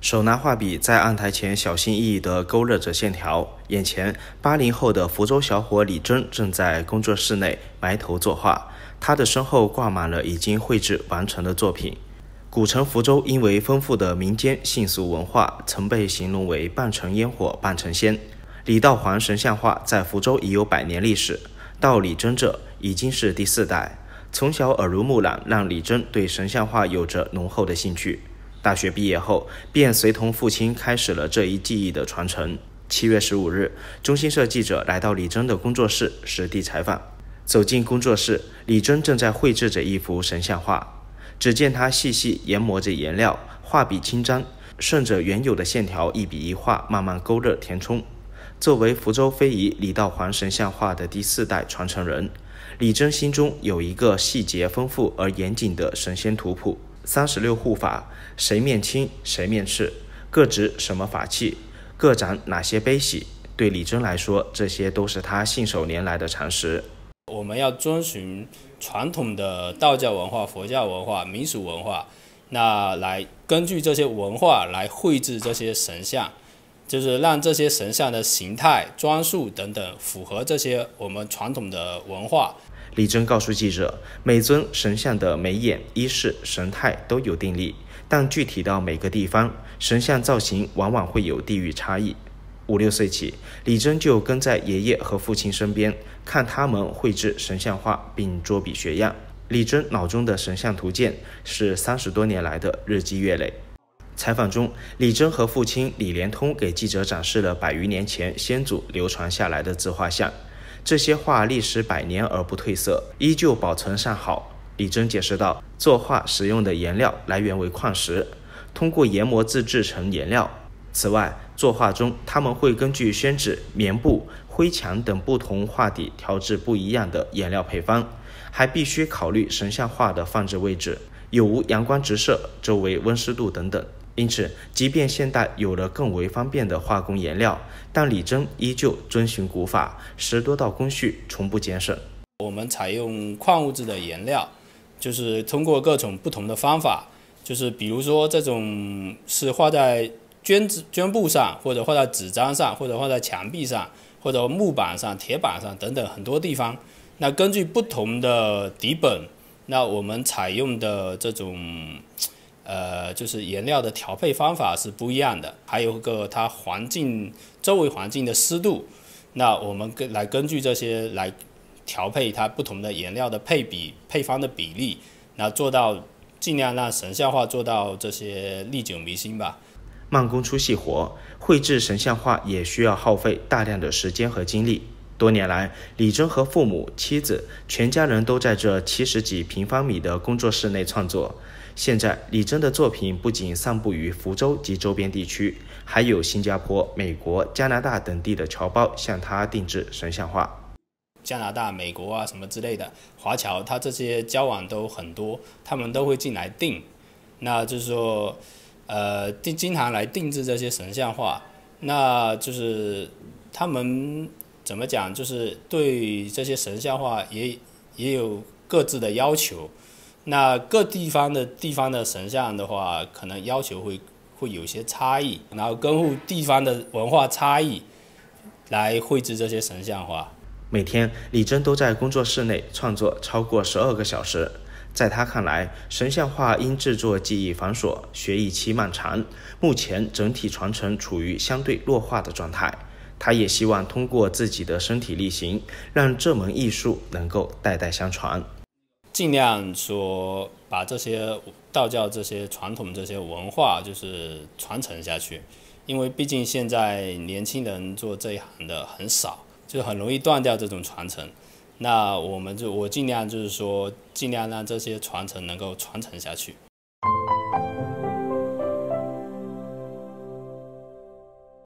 手拿画笔，在案台前小心翼翼地勾勒着线条。眼前，八零后的福州小伙李真正在工作室内埋头作画，他的身后挂满了已经绘制完成的作品。古城福州因为丰富的民间信俗文化，曾被形容为“半城烟火半城仙”。李道煌神像画在福州已有百年历史，到李真这已经是第四代。从小耳濡目染，让李真对神像画有着浓厚的兴趣。大学毕业后，便随同父亲开始了这一技艺的传承。七月十五日，中新社记者来到李真的工作室实地采访。走进工作室，李真正在绘制着一幅神像画。只见他细细研磨着颜料，画笔轻张，顺着原有的线条一笔一画，慢慢勾勒填充。作为福州非遗李道环神像画的第四代传承人，李真心中有一个细节丰富而严谨的神仙图谱。三十六护法，谁面青谁面赤，各执什么法器，各展哪些悲喜？对李真来说，这些都是他信手拈来的常识。我们要遵循传统的道教文化、佛教文化、民俗文化，那来根据这些文化来绘制这些神像，就是让这些神像的形态、装束等等符合这些我们传统的文化。李真告诉记者，每尊神像的眉眼、衣饰、神态都有定力，但具体到每个地方，神像造型往往会有地域差异。五六岁起，李真就跟在爷爷和父亲身边，看他们绘制神像画，并捉笔学样。李真脑中的神像图鉴是三十多年来的日积月累。采访中，李真和父亲李连通给记者展示了百余年前先祖流传下来的自画像。这些画历时百年而不褪色，依旧保存尚好。李真解释道，作画使用的颜料来源为矿石，通过研磨自制成颜料。此外，作画中他们会根据宣纸、棉布、灰墙等不同画底调制不一样的颜料配方，还必须考虑神像画的放置位置有无阳光直射、周围温湿度等等。因此，即便现代有了更为方便的化工颜料，但李真依旧遵循古法，十多道工序从不减省。我们采用矿物质的颜料，就是通过各种不同的方法，就是比如说这种是画在绢纸、绢布上，或者画在纸张上，或者画在墙壁上，或者木板上、铁板上等等很多地方。那根据不同的底本，那我们采用的这种。呃，就是颜料的调配方法是不一样的，还有个它环境周围环境的湿度，那我们跟来根据这些来调配它不同的颜料的配比配方的比例，那做到尽量让神像画做到这些历久弥新吧。慢工出细活，绘制神像画也需要耗费大量的时间和精力。多年来，李珍和父母、妻子、全家人都在这七十几平方米的工作室内创作。现在，李珍的作品不仅散布于福州及周边地区，还有新加坡、美国、加拿大等地的侨胞向他定制神像画。加拿大、美国啊什么之类的华侨，他这些交往都很多，他们都会进来定。那就是说，呃，订经常来定制这些神像画，那就是他们。怎么讲？就是对这些神像画也也有各自的要求，那各地方的地方的神像的话，可能要求会会有些差异，然后根据地方的文化差异来绘制这些神像画。每天，李真都在工作室内创作超过十二个小时。在他看来，神像画因制作技艺繁琐，学艺期漫长，目前整体传承处于相对弱化的状态。他也希望通过自己的身体力行，让这门艺术能够代代相传，尽量说把这些道教这些传统这些文化就是传承下去，因为毕竟现在年轻人做这一行的很少，就很容易断掉这种传承。那我们就我尽量就是说尽量让这些传承能够传承下去。